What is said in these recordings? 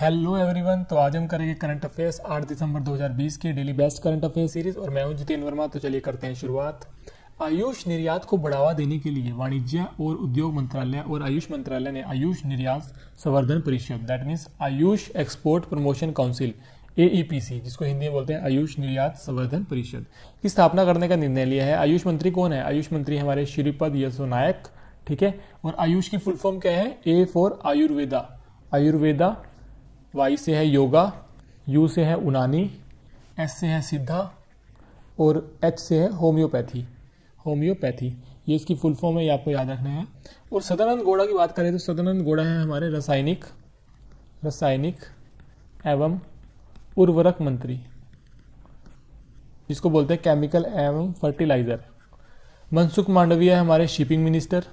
hello everyone तो आज हम करेंगे करंट अफेयर्स 8 दिसंबर 2020 के daily best current affair series और मैं हूं जितेन वर्मा तो चलिए करते हैं शुरुआत आयुष निर्यात को बढ़ावा देने के लिए वाणिज्य और उद्योग मंत्रालय और आयुष मंत्रालय ने आयुष निर्यात संवर्धन परिषद that means AYUSH export promotion council ए जिसको हिंदी में बोलते हैं आयुष निर्यात संवर्धन परिषद की स्थापना करने का निर्णय लिया है आयुष मंत्री कौन है आयुष मंत्री हमारे श्रीपद यसो नायक ठीक है और आयुष की फुल फॉर्म क्या है A for Ayurveda Ayurveda Y से है योगा यू से है उनानी एस से है सिद्धा और एच से है होम्योपैथी होम्योपैथी ये इसकी फुल फॉर्म है ये आपको याद रखना है और सदानंद गोड़ा की बात करें तो सदानंद गोड़ा है हमारे रासायनिक रासायनिक एवं उर्वरक मंत्री जिसको बोलते हैं केमिकल एवं फर्टिलाइज़र मनसुख मांडविया है हमारे शिपिंग मिनिस्टर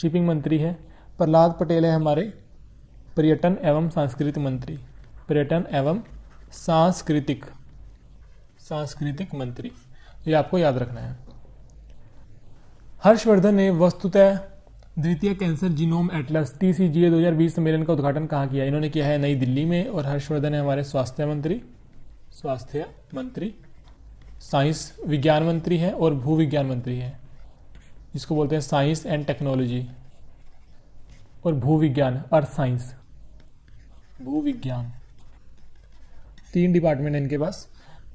शिपिंग मंत्री है प्रहलाद पटेल है हमारे पर्यटन एवं सांस्कृतिक मंत्री पर्यटन एवं सांस्कृतिक सांस्कृतिक मंत्री ये आपको याद रखना है हर्षवर्धन ने वस्तुतः द्वितीय cancer genome atlas T C G A दो सम्मेलन का उद्घाटन कहाँ किया इन्होंने किया है नई दिल्ली में और हर्षवर्धन है हमारे स्वास्थ्य मंत्री स्वास्थ्य मंत्री साइंस विज्ञान मंत्री हैं और भू विज्ञान मंत्री हैं इसको बोलते हैं साइंस एंड टेक्नोलॉजी और भू विज्ञान अर्थ साइंस भू विज्ञान तीन डिपार्टमेंट है इनके पास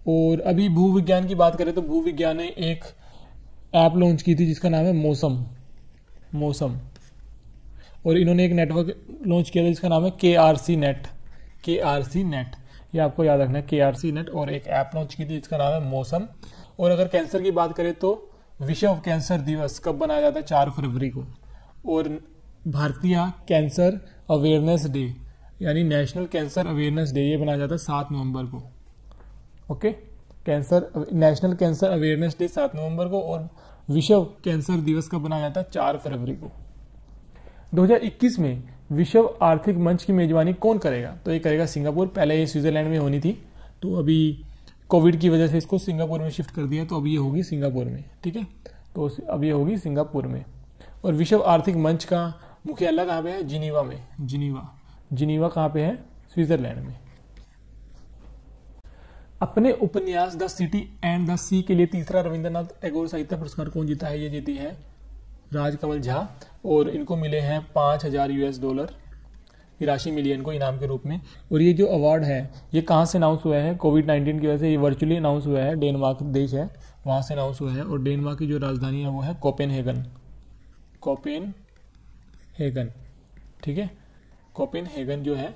और अभी भू विज्ञान की बात करें तो भू विज्ञान ने एक ऐप लॉन्च की थी जिसका नाम है मौसम मौसम और इन्होंने एक नेटवर्क लॉन्च किया था जिसका नाम है K R C net K R C net ये आपको याद रखना है के आर सी नेट और एक ऐप लॉन्च की थी जिसका नाम है मौसम और अगर कैंसर की बात करें तो विश्व कैंसर दिवस कब मनाया जाता है चार फरवरी को और भारतीय कैंसर अवेयरनेस डे यानी नेशनल कैंसर अवेयरनेस डे ये बनाया जाता है सात नवंबर को okay cancer national cancer awareness day सात नवंबर को और विश्व कैंसर दिवस का बनाया जाता है चार फरवरी को 2021 में विश्व आर्थिक मंच की मेजबानी कौन करेगा तो ये करेगा सिंगापुर पहले ये स्विट्जरलैंड में होनी थी तो अभी कोविड की वजह से इसको सिंगापुर में शिफ्ट कर दिया तो अब ये होगी सिंगापुर में ठीक है तो अब ये होगी सिंगापुर में और विश्व आर्थिक मंच का मुख्यालय कहाँ पे है जिनीवा में जिनीवा जिनीवा कहाँ पे है स्विट्जरलैंड में अपने उपन्यास the city and the sea के लिए तीसरा रविंद्रनाथ टैगोर साहित्य पुरस्कार कौन जीता है ये जीती है राजकमल झा और इनको मिले हैं पाँच हजार यूएस डॉलर की राशि मिली है इनको इनाम के रूप में और ये जो अवार्ड है ये कहाँ से अनाउंस हुआ है कोविड नाइन्टीन की वजह से ये वर्चुअली अनाउंस हुआ है डेनमार्क देश है वहाँ से अनाउंस हुआ है और डेनमार्क की जो राजधानी है वो है कोपेन हेगन कोपेन हेगन ठीक है कोपेनहेगन जो है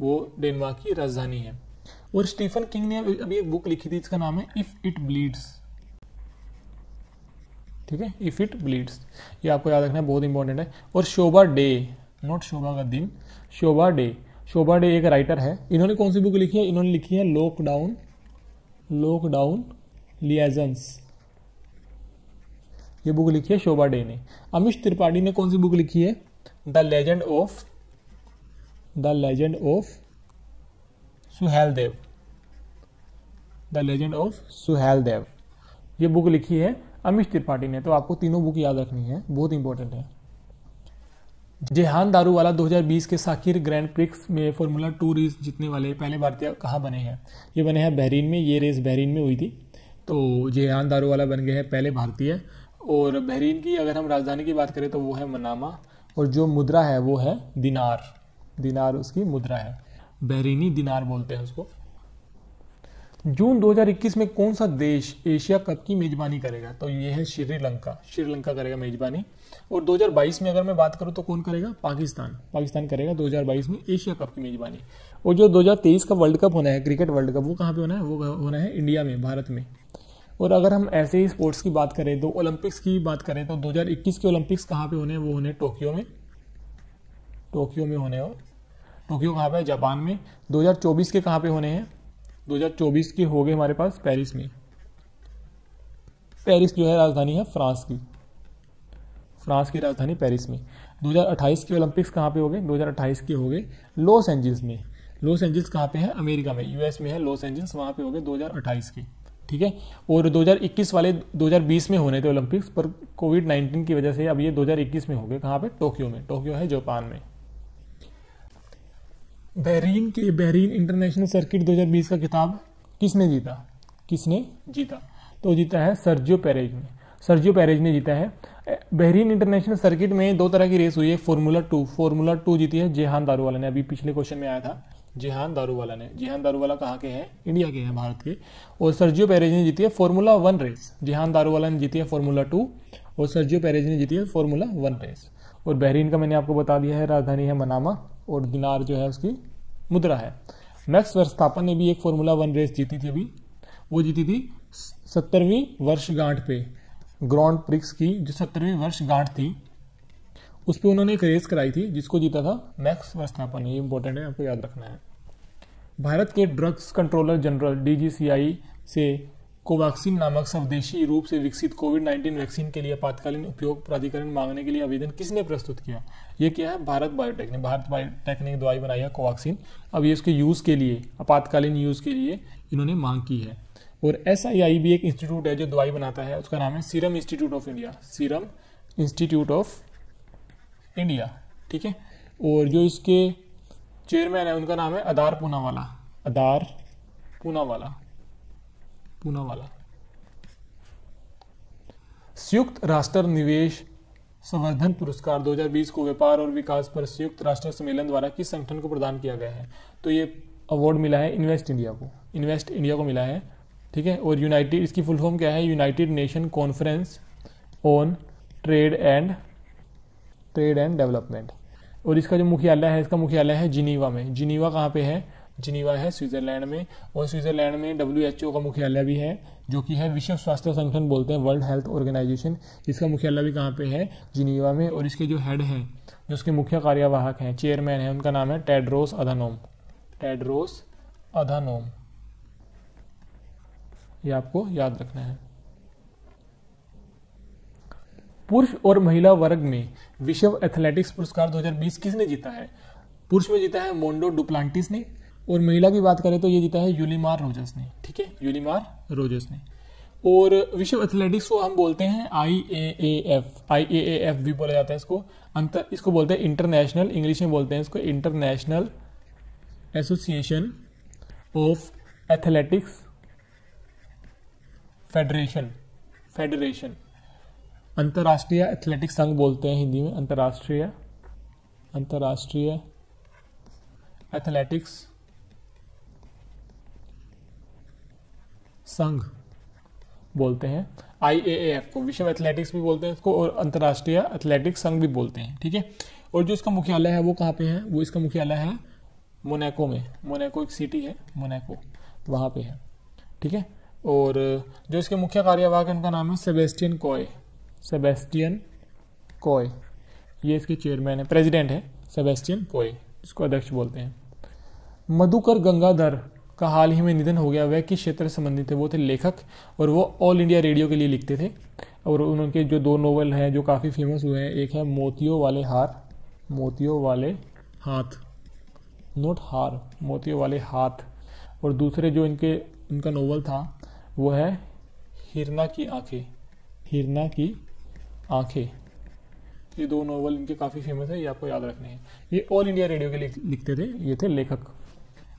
वो डेनमार्क की राजधानी है और स्टीफन किंग ने अभी एक बुक लिखी थी इसका नाम है इफ़ इट ब्लीड्स ठीक है इफ़ इट ब्लीड्स ये आपको याद रखना है बहुत इंपॉर्टेंट है और शोभा डे नॉट शोभा का दिन शोभा डे शोभा डे एक राइटर है इन्होंने कौन सी बुक लिखी है इन्होंने लिखी है लॉकडाउन लॉकडाउन लियाजेंस ये बुक लिखी है शोभा डे ने अमिश त्रिपाठी ने कौन सी बुक लिखी है the legend of the legend of Dev the legend of Dev ये बुक लिखी है अमिश त्रिपाठी ने तो आपको तीनों बुक याद रखनी है बहुत इंपॉर्टेंट है जेहान दारूवाला 2020 के साकिर ग्रैंड प्रिक्स में फॉर्मूला टू रेस जीतने वाले पहले भारतीय कहाँ बने हैं ये बने हैं बहरीन में ये रेस बहरीन में हुई थी तो जेहान दारू वाला बन गए हैं पहले भारतीय और बहरीन की अगर हम राजधानी की बात करें तो वो है मनामा और जो मुद्रा है वो है दिनार दिनार उसकी मुद्रा है बहरीनी दिनार बोलते हैं उसको जून 2021 में कौन सा देश एशिया कप की मेजबानी करेगा तो ये है श्रीलंका श्रीलंका करेगा मेजबानी और 2022 में अगर मैं बात करूँ तो कौन करेगा पाकिस्तान पाकिस्तान करेगा 2022 में एशिया कप की मेजबानी और जो 2023 का वर्ल्ड कप होना है क्रिकेट वर्ल्ड कप वो कहाँ पे होना है वो होना है इंडिया में भारत में और अगर हम ऐसे ही स्पोर्ट्स की बात करें तो ओलंपिक्स की बात करें तो 2021 के ओलंपिक्स कहाँ पे होने हैं वो होने टोक्यो में टोक्यो में होने और टोक्यो कहाँ पे जापान में 2024 के कहाँ पे होने हैं 2024 के हो गए हमारे पास पेरिस में पेरिस जो है राजधानी है फ्रांस की फ्रांस की राजधानी पेरिस में 2028 के ओलंपिक्स कहाँ पे हो गए 2028 के हो गए लॉस एंजल्स में लॉस एंजल्स कहाँ पे है अमेरिका में यूएस में है लॉस एंजल्स वहाँ पे हो गए 2028 के ठीक है और 2021 वाले 2020 में होने थे ओलंपिक्स पर कोविड 19 की वजह से अब ये 2021 में हो गए कहाँ पे टोक्यो में टोक्यो है जापान में बहरीन के बहरीन इंटरनेशनल सर्किट 2020 का किताब किसने जीता किसने जीता तो जीता है सर्जियो पैरेज ने सर्जियो पैरेज ने जीता है बहरीन इंटरनेशनल सर्किट में दो तरह की रेस हुई है फॉर्मूला टू फॉर्मूला टू जीती है जेहान दारूवाला ने अभी पिछले क्वेश्चन में आया था जेहान दारूवाला ने जेहान दारूवाला कहाँ के हैं इंडिया के हैं भारत के और सर्जियो पैरेज ने जीती है formula one race Jehan Daruvala ने जीती है फॉर्मूला टू और सर्जियो पैरेज ने जीती है फॉर्मूला वन रेस और बहरीन का मैंने आपको बता दिया है राजधानी है मनामा और दिनार जो है उसकी मुद्रा है मैक्स वर्षस्थापन ने भी एक फॉर्मूला वन रेस जीती थी अभी वो जीती थी सत्तरवीं वर्षगांठ पे ग्रॉन्ड प्रिक्स की जो सत्तरवीं वर्षगांठ थी उस पर उन्होंने एक रेस कराई थी जिसको जीता था मैक्स वर्षस्थापन ये इंपॉर्टेंट है आपको याद रखना है भारत के ड्रग्स कंट्रोलर जनरल डीजीसीआई से कोवैक्सीन नामक स्वदेशी रूप से विकसित कोविड 19 वैक्सीन के लिए आपातकालीन उपयोग प्राधिकरण मांगने के लिए आवेदन किसने प्रस्तुत किया ये क्या है भारत बायोटेक ने भारत बायोटेक ने दवाई बनाई है कोवैक्सीन अब ये उसके यूज़ के लिए आपातकालीन यूज़ के लिए इन्होंने मांग की है और एस भी एक इंस्टीट्यूट है जो दवाई बनाता है उसका नाम है serum institute of India serum institute of India ठीक है और जो इसके चेयरमैन है उनका नाम है अदार पूनावाला अदार पूनावाला पूना वाला संयुक्त राष्ट्र निवेश संवर्धन पुरस्कार 2020 को व्यापार और विकास पर संयुक्त राष्ट्र सम्मेलन द्वारा किस संगठन को प्रदान किया गया है तो ये अवार्ड मिला है इन्वेस्ट इंडिया को इन्वेस्ट इंडिया को मिला है ठीक है और यूनाइटेड इसकी फुल फॉर्म क्या है United Nation conference on trade and trade and development और इसका जो मुख्यालय है इसका मुख्यालय है जिनीवा में जिनीवा कहाँ पे है जिनीवा है स्विट्जरलैंड में और स्विट्जरलैंड में डब्ल्यू एच ओ का मुख्यालय भी है जो कि है विश्व स्वास्थ्य संगठन बोलते हैं वर्ल्ड हेल्थ ऑर्गेनाइजेशन इसका मुख्यालय भी कहाँ पे है जिनीवा में और इसके जो हेड हैं जो उसके मुख्य कार्यवाहक हैं चेयरमैन है उनका नाम है टेड्रोस अधानोम टेड्रोस अधानोम ये आपको याद रखना है पुरुष और महिला वर्ग में विश्व एथलेटिक्स पुरस्कार 2020 किसने जीता है पुरुष में जीता है मोन्डो डुप्लांटिस ने और महिला की बात करें तो ये जीता है यूलीमार रोजर्स ने ठीक है यूलीमार रोजर्स ने और विश्व एथलेटिक्स को हम बोलते हैं आई ए A F I A A F भी बोला जाता है इसको अंतर इसको बोलते हैं इंटरनेशनल इंग्लिश में बोलते हैं इसको international association of athletics federation federation अंतर्राष्ट्रीय एथलेटिक्स संघ बोलते हैं हिंदी में अंतर्राष्ट्रीय अंतर्राष्ट्रीय एथलेटिक्स संघ बोलते हैं आई ए एफ को विश्व एथलेटिक्स भी बोलते हैं इसको और अंतर्राष्ट्रीय एथलेटिक्स संघ भी बोलते हैं ठीक है और जो इसका मुख्यालय है वो कहाँ पे है वो इसका मुख्यालय है मोनेको में मोनेको एक सिटी है मोनेको वहाँ पे है ठीक है और जो इसके मुख्य कार्यवाहक उनका नाम है सेबेस्टियन कॉय सेबेस्टियन कॉय ये इसके चेयरमैन है प्रेसिडेंट है सेबेस्टियन कोय इसको अध्यक्ष बोलते हैं मधुकर गंगाधर का हाल ही में निधन हो गया वह किस क्षेत्र से संबंधित थे वो थे लेखक और वो ऑल इंडिया रेडियो के लिए लिखते थे और उनके जो दो नोवेल हैं जो काफ़ी फेमस हुए हैं एक है मोतियों वाले हार मोतियों वाले हाथ नोट हार मोतियों वाले हाथ और दूसरे जो इनके उनका नोवेल था वो है हिरना की आंखें हिरना की आंखें ये दो नोवेल इनके काफ़ी फेमस है ये आपको याद रखने हैं ये ऑल इंडिया रेडियो के लिए लिखते थे ये थे लेखक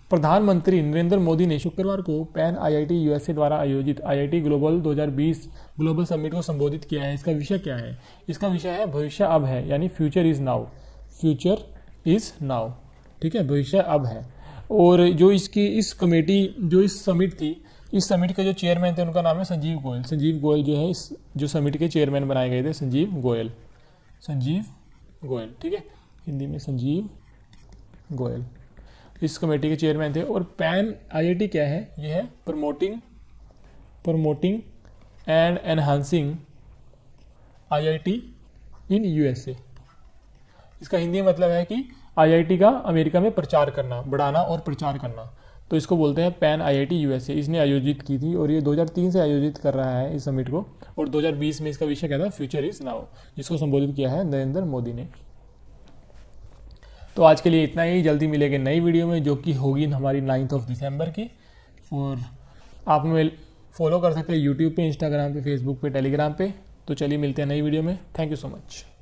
प्रधानमंत्री नरेंद्र मोदी ने शुक्रवार को पैन आईआईटी यूएसए द्वारा आयोजित आईआईटी ग्लोबल 2020 ग्लोबल समिट को संबोधित किया है इसका विषय क्या है इसका विषय है भविष्य अब है यानी future is now future is now ठीक है भविष्य अब है और जो इसकी इस कमेटी जो इस समिट थी इस समिट के जो चेयरमैन थे उनका नाम है संजीव गोयल संजीव गोयल जो है इस जो समिट के चेयरमैन बनाए गए थे संजीव गोयल संजीव गोयल ठीक है हिंदी में संजीव गोयल इस कमेटी के चेयरमैन थे और पैन आईआईटी क्या है ये है promoting promoting and enhancing IIT in USA इसका हिंदी मतलब है कि आईआईटी का अमेरिका में प्रचार करना बढ़ाना और प्रचार करना तो इसको बोलते हैं पैन आईआईटी यूएसए इसने आयोजित की थी और ये 2003 से आयोजित कर रहा है इस समिट को और 2020 में इसका विषय क्या था फ्यूचर इज नाउ जिसको संबोधित किया है नरेंद्र मोदी ने तो आज के लिए इतना ही जल्दी मिलेंगे नई वीडियो में जो कि होगी हमारी नाइन्थ ऑफ दिसंबर की और आप हमें फॉलो कर सकते हैं यूट्यूब पे इंस्टाग्राम पे फेसबुक पे टेलीग्राम पे तो चलिए मिलते हैं नई वीडियो में थैंक यू सो मच